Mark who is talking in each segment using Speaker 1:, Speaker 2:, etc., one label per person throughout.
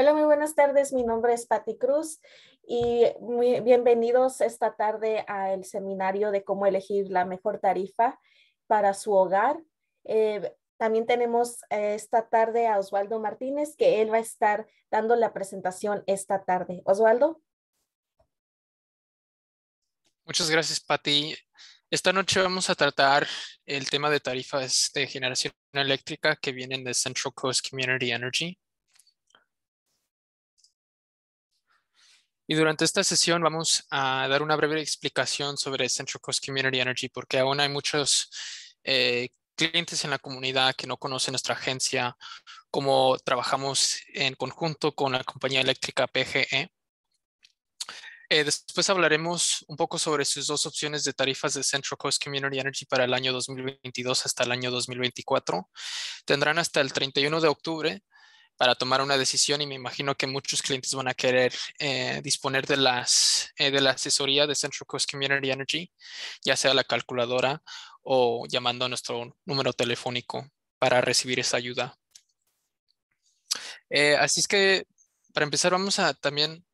Speaker 1: Hola, muy buenas
Speaker 2: tardes. Mi nombre es Patti Cruz y muy bienvenidos esta tarde al seminario de cómo elegir la mejor tarifa para su hogar. Eh, también tenemos eh, esta tarde a Osvaldo Martínez, que él va a estar dando la presentación esta tarde. Osvaldo.
Speaker 1: Muchas gracias, Patti. Esta noche vamos a tratar el tema de tarifas de generación eléctrica que vienen de Central Coast Community Energy. Y durante esta sesión vamos a dar una breve explicación sobre Central Coast Community Energy, porque aún hay muchos eh, clientes en la comunidad que no conocen nuestra agencia, cómo trabajamos en conjunto con la compañía eléctrica PGE. Eh, después hablaremos un poco sobre sus dos opciones de tarifas de Central Coast Community Energy para el año 2022 hasta el año 2024. Tendrán hasta el 31 de octubre para tomar una decisión y me imagino que muchos clientes van a querer eh, disponer de, las, eh, de la asesoría de Central Coast Community Energy, ya sea la calculadora o llamando a nuestro número telefónico para recibir esa ayuda. Eh, así es que para empezar vamos a también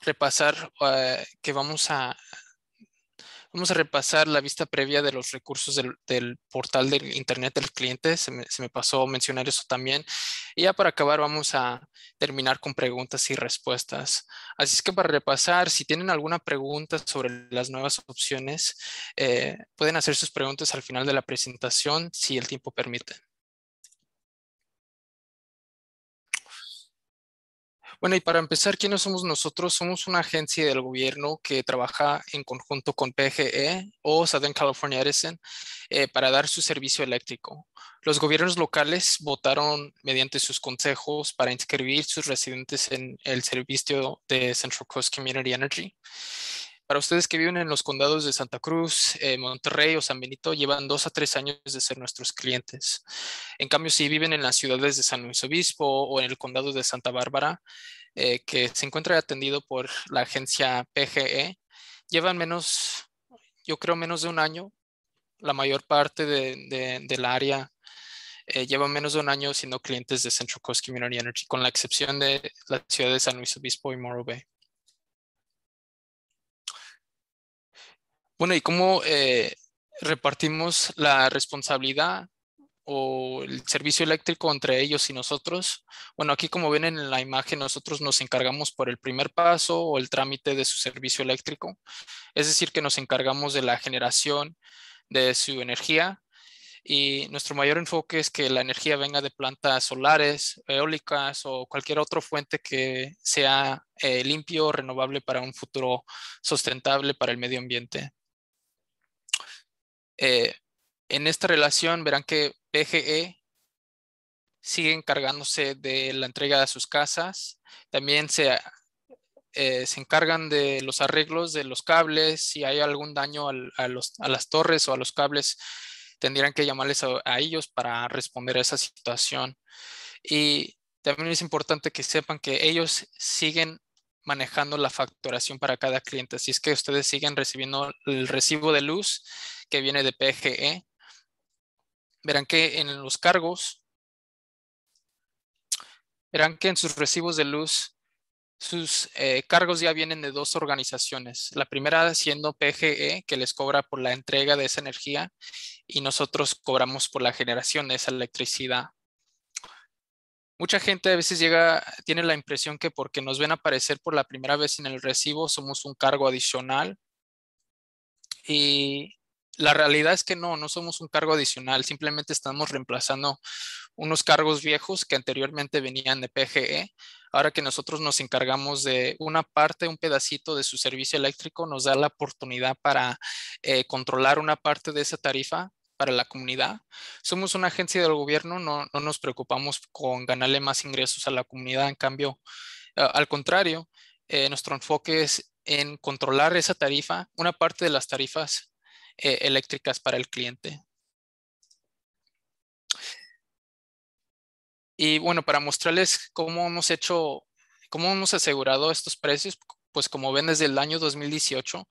Speaker 1: repasar que vamos a Vamos a repasar la vista previa de los recursos del, portal de Internet del cliente. Se me, pasó mencionar eso también. Y ya para acabar vamos a terminar con preguntas y respuestas. Así es que para repasar, si tienen alguna pregunta sobre las nuevas opciones, eh, pueden hacer sus preguntas al final de la presentación si el tiempo permite. Bueno, y para empezar, ¿quiénes somos nosotros? Somos una agencia del gobierno que trabaja en conjunto con PGE o Southern California Edison eh, para dar su servicio eléctrico. Los gobiernos locales votaron mediante sus consejos para inscribir sus residentes en el servicio de Central Coast Community Energy. Para ustedes que viven en los condados de Santa Cruz, eh, Monterrey o San Benito, llevan dos a tres años de ser nuestros clientes. En cambio, si viven en las ciudades de San Luis Obispo o en el condado de Santa Bárbara, eh, que se encuentra atendido por la agencia PGE, llevan menos, yo creo, menos de un año. La mayor parte del área eh, lleva menos de un año siendo clientes de Central Coast Community Energy, con la excepción de la ciudad de San Luis Obispo y Morro Bay. Bueno, ¿y cómo eh, repartimos la responsabilidad o el servicio eléctrico entre ellos y nosotros? Bueno, aquí como ven en la imagen, nosotros nos encargamos por el primer paso o el trámite de su servicio eléctrico, es decir, que nos encargamos de la generación de su energía y nuestro mayor enfoque es que la energía venga de plantas solares, eólicas o cualquier otra fuente que sea eh, limpio renovable para un futuro sustentable para el medio ambiente. Eh, en esta relación verán que PGE sigue encargándose de la entrega de sus casas, también se, eh, se encargan de los arreglos de los cables, si hay algún daño a, los, a, las torres o a los cables, tendrían que llamarles a, a ellos para responder a esa situación. Y también es importante que sepan que ellos siguen manejando la facturación para cada cliente. Así es que ustedes siguen recibiendo el recibo de luz que viene de PGE, verán que en los cargos, verán que en sus recibos de luz, sus eh, cargos ya vienen de dos organizaciones. La primera siendo PGE, que les cobra por la entrega de esa energía, y nosotros cobramos por la generación de esa electricidad. Mucha gente a veces llega, tiene la impresión que porque nos ven aparecer por la primera vez en el recibo, somos un cargo adicional. Y la realidad es que no, no somos un cargo adicional, simplemente estamos reemplazando unos cargos viejos que anteriormente venían de PGE. Ahora que nosotros nos encargamos de una parte, un pedacito de su servicio eléctrico, nos da la oportunidad para eh, controlar una parte de esa tarifa para la comunidad. Somos una agencia del gobierno, no, nos preocupamos con ganarle más ingresos a la comunidad, en cambio, al contrario, eh, nuestro enfoque es en controlar esa tarifa, una parte de las tarifas eh, eléctricas para el cliente. Y bueno, para mostrarles cómo hemos hecho, cómo hemos asegurado estos precios, pues como ven desde el año 2018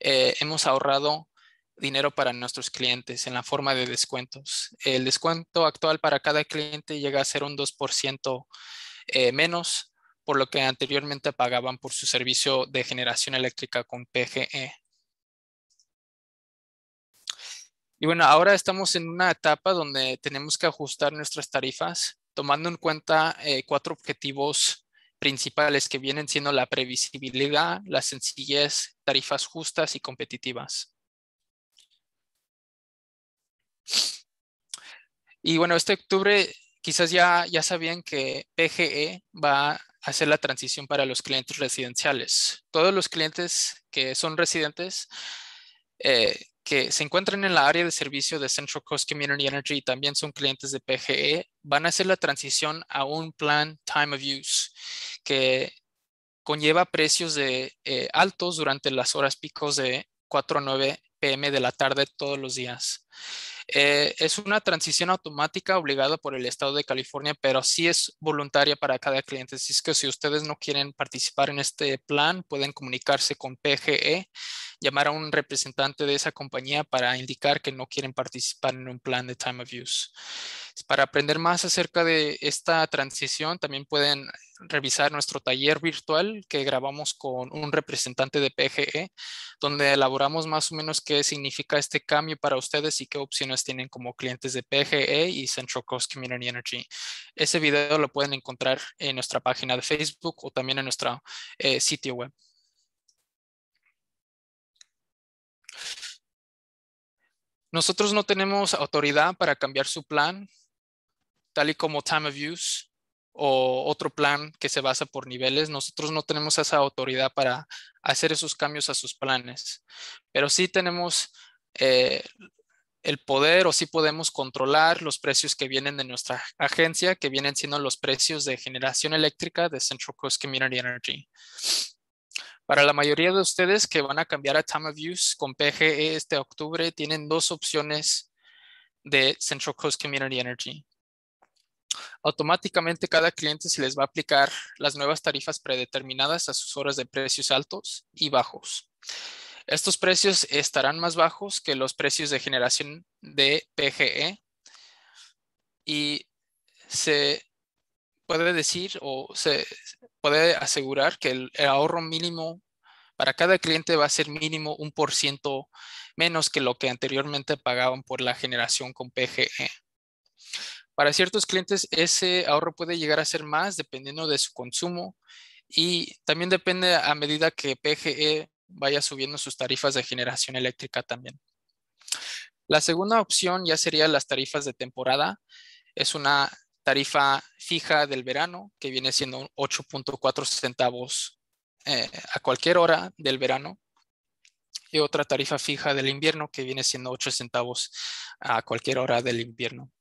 Speaker 1: eh, hemos ahorrado dinero para nuestros clientes en la forma de descuentos. El descuento actual para cada cliente llega a ser un 2% eh, menos por lo que anteriormente pagaban por su servicio de generación eléctrica con PGE. Y bueno, ahora estamos en una etapa donde tenemos que ajustar nuestras tarifas, tomando en cuenta eh, cuatro objetivos principales que vienen siendo la previsibilidad, la sencillez, tarifas justas y competitivas. Y bueno, este octubre quizás ya, ya sabían que PGE va a hacer la transición para los clientes residenciales. Todos los clientes que son residentes eh, que se encuentran en la área de servicio de Central Coast Community Energy y también son clientes de PGE, van a hacer la transición a un plan time of use que conlleva precios de eh, altos durante las horas picos de 4 a 9 pm de la tarde todos los días. Eh, es una transición automática obligada por el estado de California, pero sí es voluntaria para cada cliente. Así es que si ustedes no quieren participar en este plan, pueden comunicarse con PGE llamar a un representante de esa compañía para indicar que no quieren participar en un plan de time of use. Para aprender más acerca de esta transición, también pueden revisar nuestro taller virtual que grabamos con un representante de PGE, donde elaboramos más o menos qué significa este cambio para ustedes y qué opciones tienen como clientes de PGE y Central Coast Community Energy. Ese video lo pueden encontrar en nuestra página de Facebook o también en nuestro eh, sitio web. Nosotros no tenemos autoridad para cambiar su plan, tal y como time of use o otro plan que se basa por niveles. Nosotros no tenemos esa autoridad para hacer esos cambios a sus planes, pero sí tenemos eh, el poder o sí podemos controlar los precios que vienen de nuestra agencia, que vienen siendo los precios de generación eléctrica de Central Coast Community Energy. Para la mayoría de ustedes que van a cambiar a Time of Use con PGE este octubre, tienen dos opciones de Central Coast Community Energy. Automáticamente cada cliente se les va a aplicar las nuevas tarifas predeterminadas a sus horas de precios altos y bajos. Estos precios estarán más bajos que los precios de generación de PGE y se puede decir o se, puede asegurar que el, ahorro mínimo para cada cliente va a ser mínimo un por ciento menos que lo que anteriormente pagaban por la generación con PGE. Para ciertos clientes, ese ahorro puede llegar a ser más dependiendo de su consumo y también depende a medida que PGE vaya subiendo sus tarifas de generación eléctrica también. La segunda opción ya sería las tarifas de temporada. Es una tarifa fija del verano, que viene siendo 8.4 centavos eh, a cualquier hora del verano, y otra tarifa fija del invierno, que viene siendo 8 centavos a cualquier hora del invierno.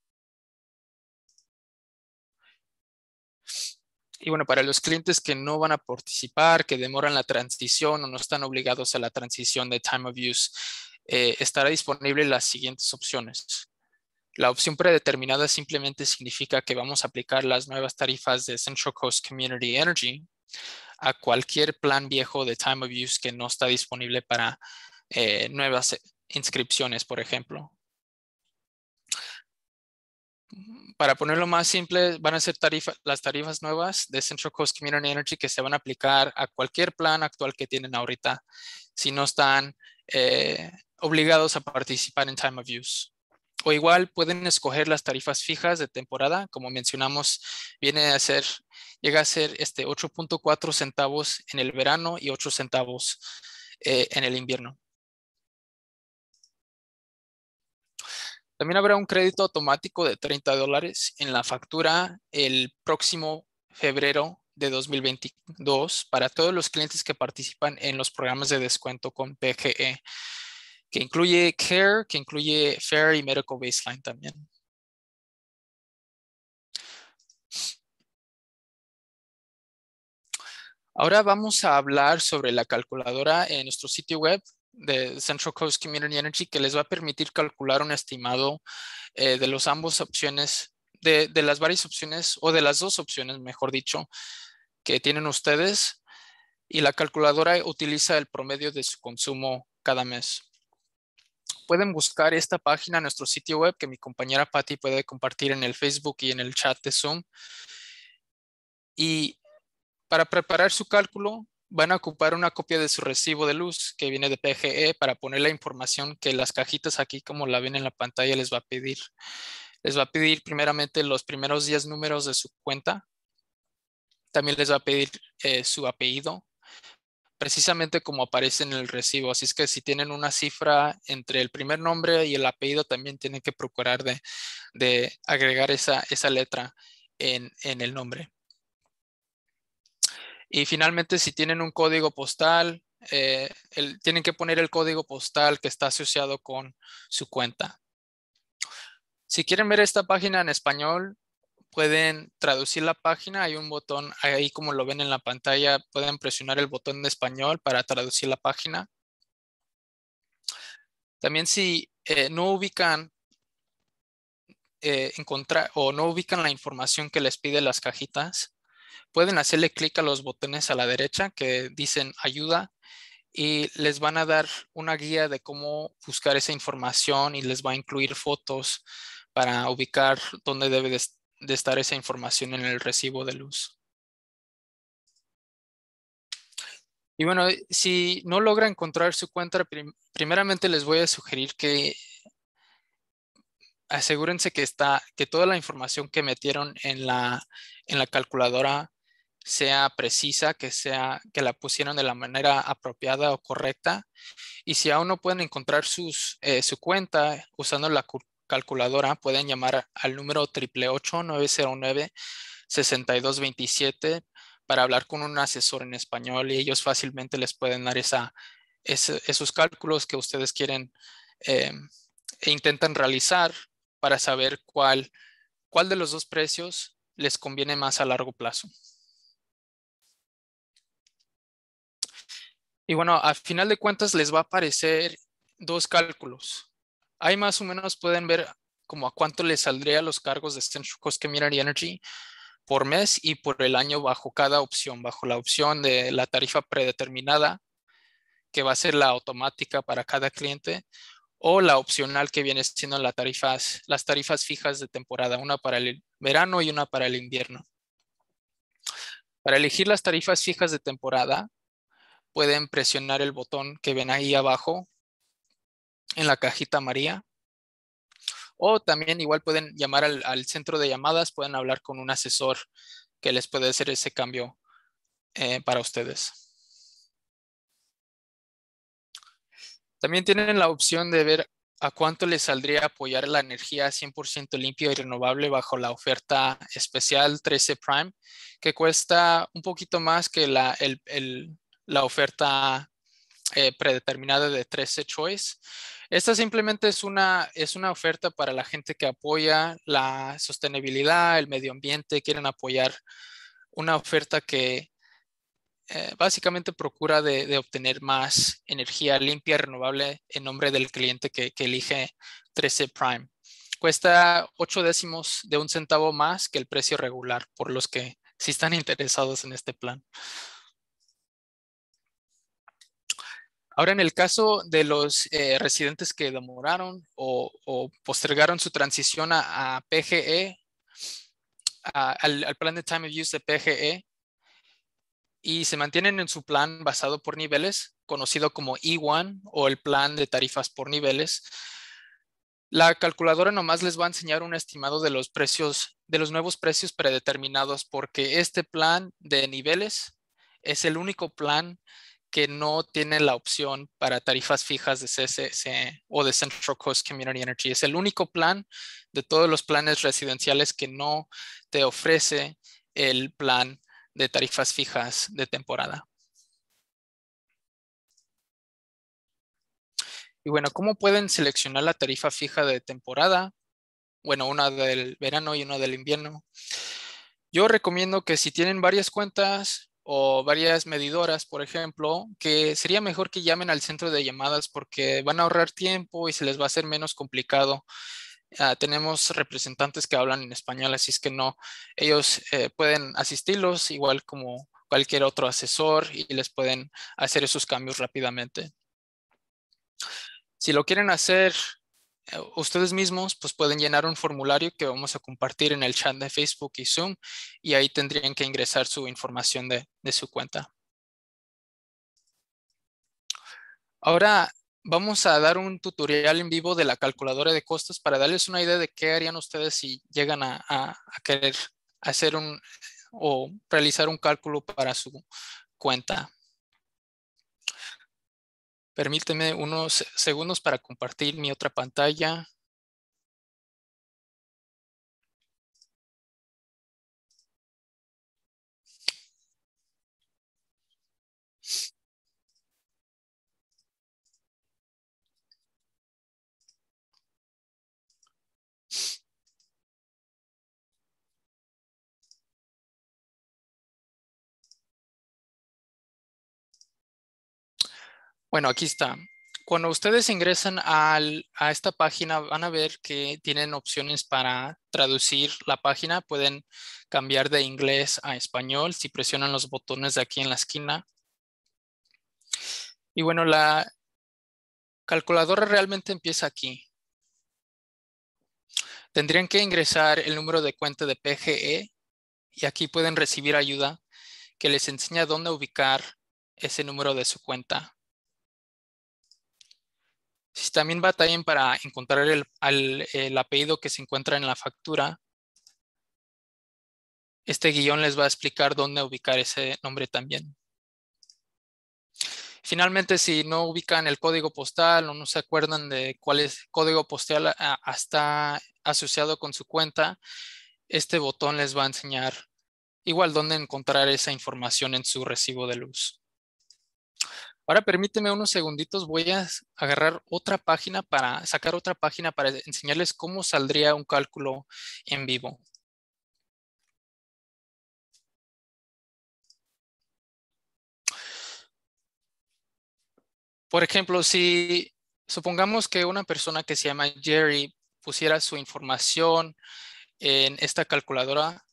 Speaker 1: Y bueno, para los clientes que no van a participar, que demoran la transición o no están obligados a la transición de time of use, eh, estará disponible las siguientes opciones. La opción predeterminada simplemente significa que vamos a aplicar las nuevas tarifas de Central Coast Community Energy a cualquier plan viejo de time of use que no está disponible para eh, nuevas inscripciones, por ejemplo. Para ponerlo más simple, van a ser las tarifas nuevas de Central Coast Community Energy que se van a aplicar a cualquier plan actual que tienen ahorita, si no están eh, obligados a participar en time of use. O igual pueden escoger las tarifas fijas de temporada, como mencionamos, viene a ser, llega a ser este 8.4 centavos en el verano y 8 centavos eh, en el invierno. También habrá un crédito automático de 30 dólares en la factura el próximo febrero de 2022 para todos los clientes que participan en los programas de descuento con PGE que incluye CARE, que incluye FAIR y Medical Baseline también. Ahora vamos a hablar sobre la calculadora en nuestro sitio web de Central Coast Community Energy que les va a permitir calcular un estimado eh, de los ambos opciones, de, las varias opciones o de las dos opciones, mejor dicho, que tienen ustedes. Y la calculadora utiliza el promedio de su consumo cada mes pueden buscar esta página, en nuestro sitio web, que mi compañera Patty puede compartir en el Facebook y en el chat de Zoom. Y para preparar su cálculo, van a ocupar una copia de su recibo de luz que viene de PGE para poner la información que las cajitas aquí, como la ven en la pantalla, les va a pedir. Les va a pedir primeramente los primeros 10 números de su cuenta. También les va a pedir eh, su apellido, precisamente como aparece en el recibo. Así es que si tienen una cifra entre el primer nombre y el apellido, también tienen que procurar de, agregar esa, letra en, el nombre. Y finalmente, si tienen un código postal, eh, tienen que poner el código postal que está asociado con su cuenta. Si quieren ver esta página en español, pueden traducir la página, hay un botón ahí como lo ven en la pantalla, pueden presionar el botón de español para traducir la página. También si eh, no ubican eh, encontrar o no ubican la información que les pide las cajitas, pueden hacerle clic a los botones a la derecha que dicen ayuda y les van a dar una guía de cómo buscar esa información y les va a incluir fotos para ubicar dónde debe de de estar esa información en el recibo de luz. Y bueno, si no logra encontrar su cuenta, primeramente les voy a sugerir que asegúrense que, está, que toda la información que metieron en la, en la calculadora sea precisa, que, sea, que la pusieron de la manera apropiada o correcta. Y si aún no pueden encontrar sus, eh, su cuenta usando la, calculadora pueden llamar al número 888-909-6227 para hablar con un asesor en español y ellos fácilmente les pueden dar esa, esos cálculos que ustedes quieren eh, e intentan realizar para saber cuál, cuál de los dos precios les conviene más a largo plazo. Y bueno, a final de cuentas les va a aparecer dos cálculos ahí más o menos pueden ver como a cuánto les saldría los cargos de Central Coast Community Energy por mes y por el año bajo cada opción, bajo la opción de la tarifa predeterminada, que va a ser la automática para cada cliente, o la opcional que viene siendo la las tarifas fijas de temporada, una para el verano y una para el invierno. Para elegir las tarifas fijas de temporada, pueden presionar el botón que ven ahí abajo en la cajita María. O también igual pueden llamar al, centro de llamadas, pueden hablar con un asesor que les puede hacer ese cambio eh, para ustedes. También tienen la opción de ver a cuánto les saldría apoyar la energía 100% limpia y renovable bajo la oferta especial 13 Prime, que cuesta un poquito más que la, oferta eh, predeterminada de 13 Choice, esta simplemente es una, es una oferta para la gente que apoya la sostenibilidad, el medio ambiente, quieren apoyar una oferta que eh, básicamente procura de, obtener más energía limpia, renovable en nombre del cliente que, elige 13 Prime. Cuesta ocho décimos de un centavo más que el precio regular por los que si sí están interesados en este plan. Ahora, en el caso de los eh, residentes que demoraron o, postergaron su transición a, PGE, al, plan de time of use de PGE, y se mantienen en su plan basado por niveles, conocido como E1 o el plan de tarifas por niveles, la calculadora nomás les va a enseñar un estimado de los precios, de los nuevos precios predeterminados, porque este plan de niveles es el único plan que no tiene la opción para tarifas fijas de CCC o de Central Coast Community Energy. Es el único plan de todos los planes residenciales que no te ofrece el plan de tarifas fijas de temporada. Y bueno, ¿cómo pueden seleccionar la tarifa fija de temporada? Bueno, una del verano y una del invierno. Yo recomiendo que si tienen varias cuentas, o varias medidoras, por ejemplo, que sería mejor que llamen al centro de llamadas porque van a ahorrar tiempo y se les va a hacer menos complicado. Ah, tenemos representantes que hablan en español, así es que no, ellos eh, pueden asistirlos igual como cualquier otro asesor y les pueden hacer esos cambios rápidamente. Si lo quieren hacer ustedes mismos pues pueden llenar un formulario que vamos a compartir en el chat de Facebook y Zoom y ahí tendrían que ingresar su información de, su cuenta. Ahora vamos a dar un tutorial en vivo de la calculadora de costos para darles una idea de qué harían ustedes si llegan a, a querer hacer un o realizar un cálculo para su cuenta. Permíteme unos segundos para compartir mi otra pantalla. Bueno, aquí está. Cuando ustedes ingresan a esta página, van a ver que tienen opciones para traducir la página. Pueden cambiar de inglés a español si presionan los botones de aquí en la esquina. Y bueno, la calculadora realmente empieza aquí. Tendrían que ingresar el número de cuenta de PGE y aquí pueden recibir ayuda que les enseña dónde ubicar ese número de su cuenta. Si también batallan para encontrar el, apellido que se encuentra en la factura, este guión les va a explicar dónde ubicar ese nombre también. Finalmente, si no ubican el código postal o no se acuerdan de cuál es el código postal hasta asociado con su cuenta, este botón les va a enseñar igual dónde encontrar esa información en su recibo de luz. Ahora permíteme unos segunditos, voy a agarrar otra página para sacar otra página para enseñarles cómo saldría un cálculo en vivo. Por ejemplo, si supongamos que una persona que se llama Jerry pusiera su información en esta calculadora,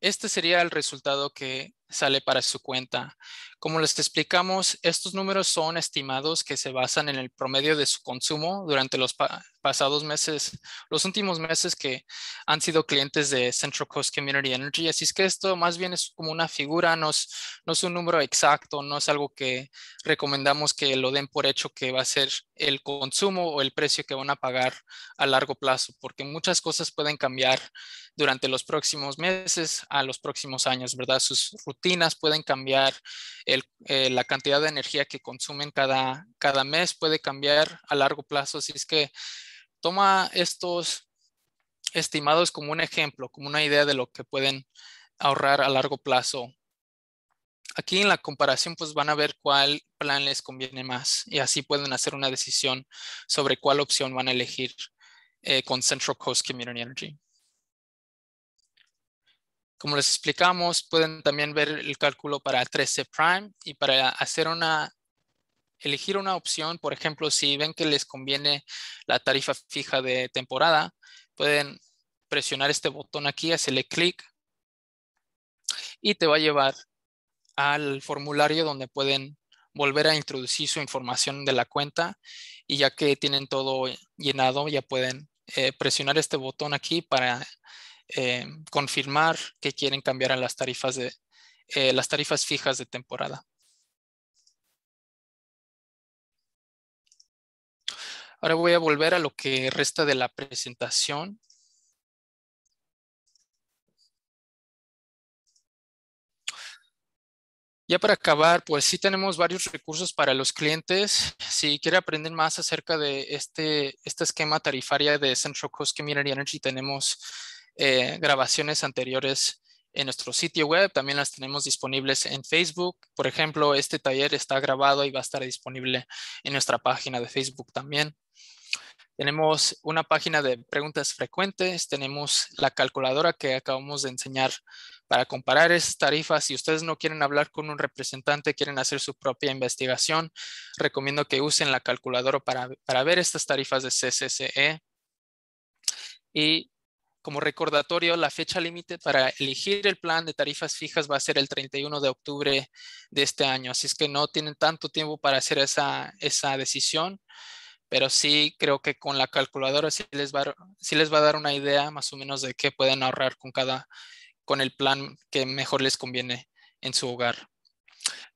Speaker 1: este sería el resultado que sale para su cuenta. Como les explicamos, estos números son estimados que se basan en el promedio de su consumo durante los pasados meses, los últimos meses que han sido clientes de Central Coast Community Energy. Así es que esto más bien es como una figura, no es, no es un número exacto, no es algo que recomendamos que lo den por hecho que va a ser el consumo o el precio que van a pagar a largo plazo, porque muchas cosas pueden cambiar durante los próximos meses a los próximos años, ¿verdad? Sus rutinas rutinas pueden cambiar, eh, la cantidad de energía que consumen cada, mes puede cambiar a largo plazo. Así es que toma estos estimados como un ejemplo, como una idea de lo que pueden ahorrar a largo plazo. Aquí en la comparación pues van a ver cuál plan les conviene más y así pueden hacer una decisión sobre cuál opción van a elegir eh, con Central Coast Community Energy. Como les explicamos, pueden también ver el cálculo para 13 prime y para hacer una, elegir una opción, por ejemplo, si ven que les conviene la tarifa fija de temporada, pueden presionar este botón aquí, hacerle clic y te va a llevar al formulario donde pueden volver a introducir su información de la cuenta y ya que tienen todo llenado, ya pueden eh, presionar este botón aquí para eh, confirmar que quieren cambiar a las tarifas, de, eh, las tarifas fijas de temporada. Ahora voy a volver a lo que resta de la presentación. Ya para acabar, pues sí tenemos varios recursos para los clientes. Si quiere aprender más acerca de este, este esquema tarifaria de Central Coast Community Energy, tenemos eh, grabaciones anteriores en nuestro sitio web. También las tenemos disponibles en Facebook. Por ejemplo, este taller está grabado y va a estar disponible en nuestra página de Facebook también. Tenemos una página de preguntas frecuentes, tenemos la calculadora que acabamos de enseñar para comparar esas tarifas. Si ustedes no quieren hablar con un representante, quieren hacer su propia investigación, recomiendo que usen la calculadora para, para ver estas tarifas de CCCE. Y como recordatorio, la fecha límite para elegir el plan de tarifas fijas va a ser el 31 de octubre de este año, así es que no tienen tanto tiempo para hacer esa, esa decisión, pero sí creo que con la calculadora sí les, va, sí les va a dar una idea más o menos de qué pueden ahorrar con cada, con el plan que mejor les conviene en su hogar.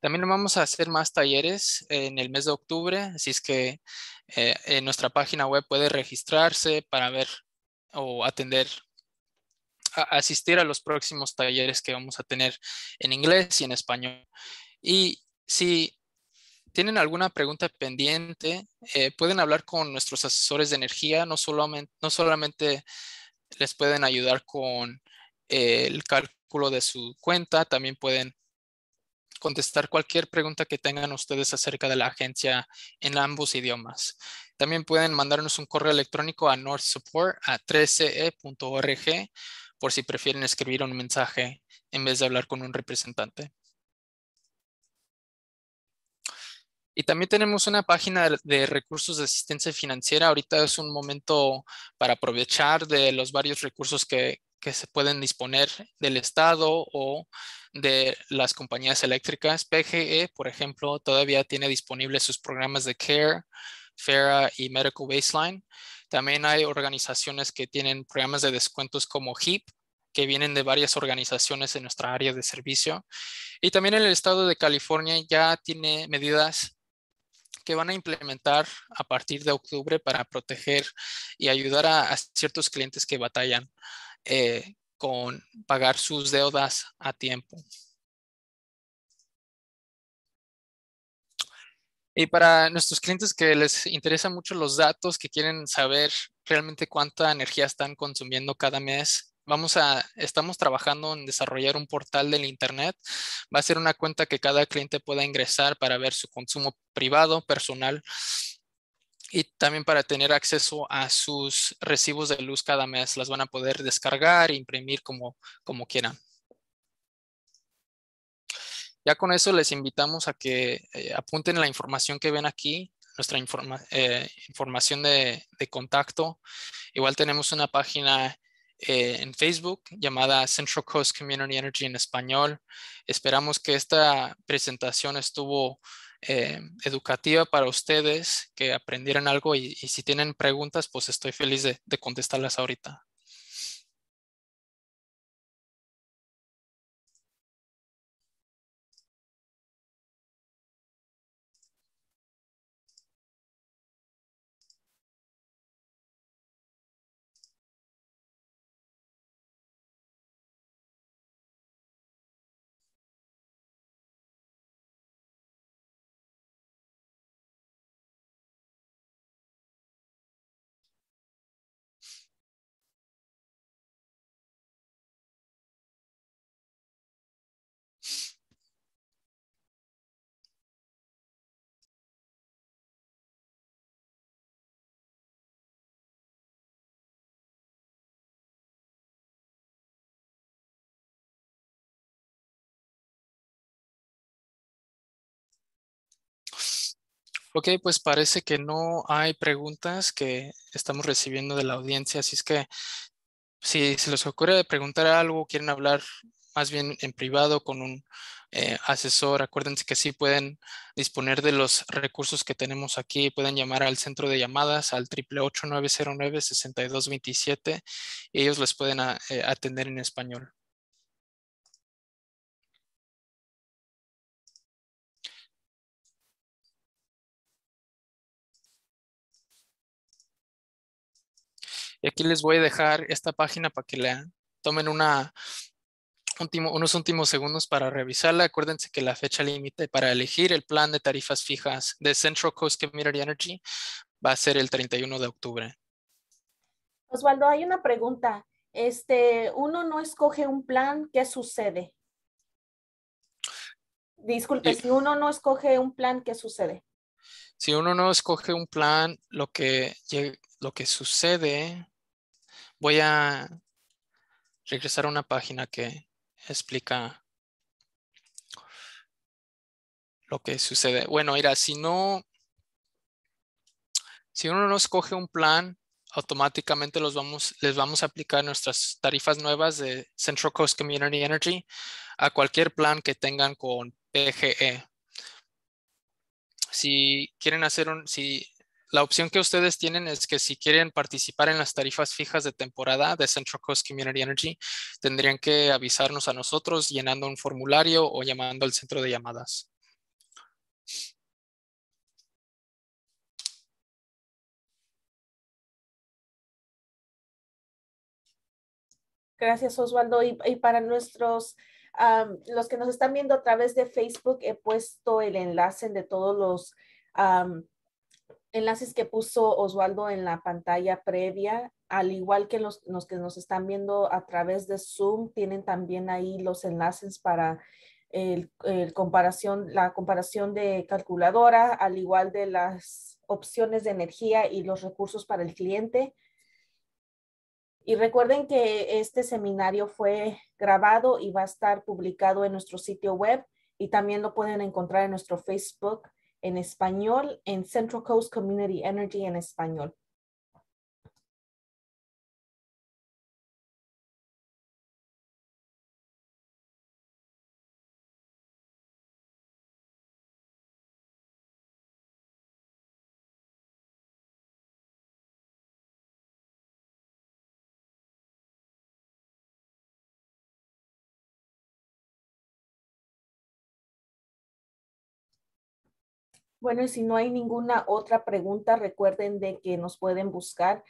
Speaker 1: También vamos a hacer más talleres en el mes de octubre, así es que eh, en nuestra página web puede registrarse para ver o atender, asistir a los próximos talleres que vamos a tener en inglés y en español. Y si tienen alguna pregunta pendiente, eh, pueden hablar con nuestros asesores de energía, no solamente, no solamente les pueden ayudar con eh, el cálculo de su cuenta, también pueden contestar cualquier pregunta que tengan ustedes acerca de la agencia en ambos idiomas. También pueden mandarnos un correo electrónico a northsupport a 13 e por si prefieren escribir un mensaje en vez de hablar con un representante. Y también tenemos una página de recursos de asistencia financiera. Ahorita es un momento para aprovechar de los varios recursos que, que se pueden disponer del Estado o de las compañías eléctricas. PGE, por ejemplo, todavía tiene disponibles sus programas de CARE, FERA y Medical Baseline. También hay organizaciones que tienen programas de descuentos como HIP e que vienen de varias organizaciones en nuestra área de servicio. Y también el estado de California ya tiene medidas que van a implementar a partir de octubre para proteger y ayudar a, ciertos clientes que batallan eh, con pagar sus deudas a tiempo. Y para nuestros clientes que les interesan mucho los datos, que quieren saber realmente cuánta energía están consumiendo cada mes, vamos a, estamos trabajando en desarrollar un portal del Internet. Va a ser una cuenta que cada cliente pueda ingresar para ver su consumo privado, personal y también para tener acceso a sus recibos de luz cada mes. Las van a poder descargar e imprimir como, como quieran. Ya con eso les invitamos a que eh, apunten la información que ven aquí, nuestra eh, información de, contacto. Igual tenemos una página eh, en Facebook llamada Central Coast Community Energy en español. Esperamos que esta presentación estuvo educativa para ustedes, que aprendieran algo y, si tienen preguntas, pues estoy feliz de contestarlas ahorita. Ok, pues parece que no hay preguntas que estamos recibiendo de la audiencia, así es que si se les ocurre preguntar algo, quieren hablar más bien en privado con un eh, asesor, acuérdense que sí pueden disponer de los recursos que tenemos aquí, pueden llamar al centro de llamadas al 888-909-6227 y ellos les pueden ah, eh, atender en español. Y aquí les voy a dejar esta página para que lean, tomen una, unos últimos segundos para revisarla. Acuérdense que la fecha límite para elegir el plan de tarifas fijas de Central Coast Community Energy va a ser el 31 de octubre.
Speaker 2: Osvaldo, hay una pregunta. Este, uno no escoge un plan, ¿qué sucede? Disculpe, si uno no escoge un plan, ¿qué sucede?
Speaker 1: Si uno no escoge un plan, lo que, lo que sucede Voy a regresar a una página que explica lo que sucede. Bueno, mira, si no, si uno no escoge un plan, automáticamente los vamos, les vamos a aplicar nuestras tarifas nuevas de Central Coast Community Energy a cualquier plan que tengan con PGE. Si quieren hacer un, si la opción que ustedes tienen es que si quieren participar en las tarifas fijas de temporada de Central Coast Community Energy, tendrían que avisarnos a nosotros llenando un formulario o llamando al centro de llamadas.
Speaker 2: Gracias, Osvaldo. Y, para nuestros, los que nos están viendo a través de Facebook, he puesto el enlace de todos los enlaces que puso Oswaldo en la pantalla previa, al igual que los, que nos están viendo a través de Zoom, tienen también ahí los enlaces para comparación, la comparación de calculadora, al igual de las opciones de energía y los recursos para el cliente. Y recuerden que este seminario fue grabado y va a estar publicado en nuestro sitio web y también lo pueden encontrar en nuestro Facebook en español en Central Coast Community Energy en español. Bueno, y si no hay ninguna otra pregunta, recuerden de que nos pueden buscar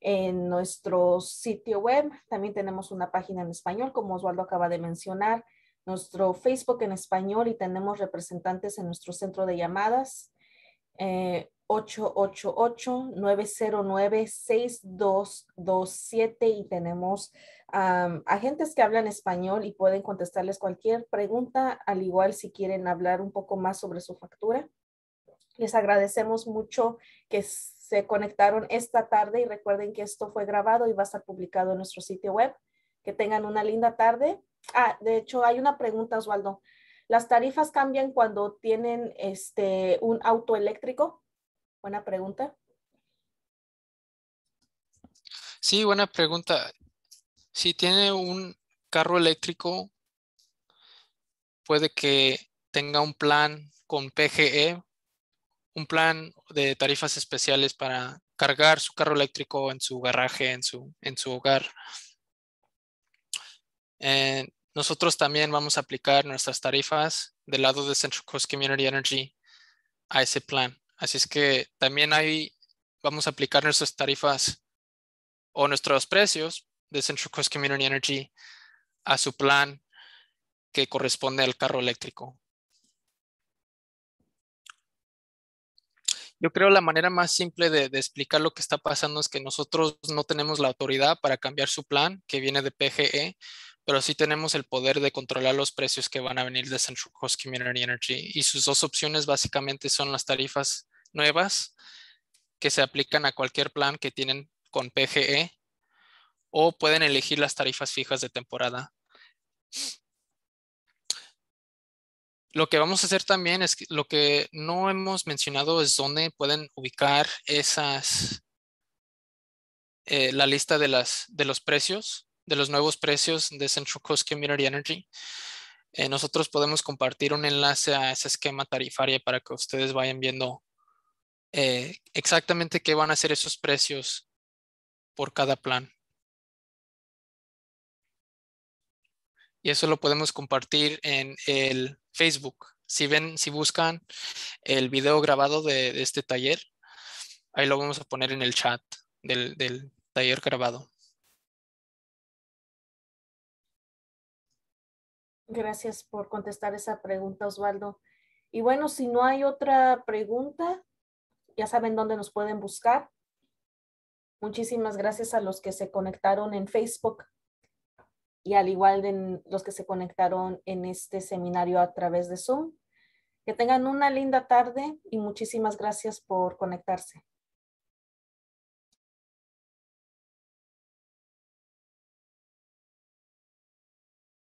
Speaker 2: en nuestro sitio web. También tenemos una página en español, como Osvaldo acaba de mencionar, nuestro Facebook en español y tenemos representantes en nuestro centro de llamadas. 888-909-6227 eh, y tenemos agentes que hablan español y pueden contestarles cualquier pregunta, al igual si quieren hablar un poco más sobre su factura. Les agradecemos mucho que se conectaron esta tarde y recuerden que esto fue grabado y va a estar publicado en nuestro sitio web. Que tengan una linda tarde. Ah, de hecho, hay una pregunta, Oswaldo. ¿Las tarifas cambian cuando tienen este, un auto eléctrico? Buena pregunta.
Speaker 1: Sí, buena pregunta. Si tiene un carro eléctrico, puede que tenga un plan con PGE un plan de tarifas especiales para cargar su carro eléctrico en su garaje, en su, en su hogar. Eh, nosotros también vamos a aplicar nuestras tarifas del lado de Central Coast Community Energy a ese plan. Así es que también ahí vamos a aplicar nuestras tarifas o nuestros precios de Central Coast Community Energy a su plan que corresponde al carro eléctrico. Yo creo la manera más simple de, de, explicar lo que está pasando es que nosotros no tenemos la autoridad para cambiar su plan, que viene de PGE, pero sí tenemos el poder de controlar los precios que van a venir de Central Coast Community Energy. Y sus dos opciones básicamente son las tarifas nuevas que se aplican a cualquier plan que tienen con PGE o pueden elegir las tarifas fijas de temporada. Lo que vamos a hacer también es lo que no hemos mencionado es dónde pueden ubicar esas, eh, la lista de, las, de los precios, de los nuevos precios de Central Coast Community Energy. Eh, nosotros podemos compartir un enlace a ese esquema tarifario para que ustedes vayan viendo eh, exactamente qué van a ser esos precios por cada plan. y eso lo podemos compartir en el Facebook. Si ven, si buscan el video grabado de, este taller, ahí lo vamos a poner en el chat del, del taller grabado.
Speaker 2: Gracias por contestar esa pregunta, Osvaldo. Y bueno, si no hay otra pregunta, ya saben dónde nos pueden buscar. Muchísimas gracias a los que se conectaron en Facebook y al igual de los que se conectaron en este seminario a través de Zoom. Que tengan una linda tarde y muchísimas gracias por conectarse.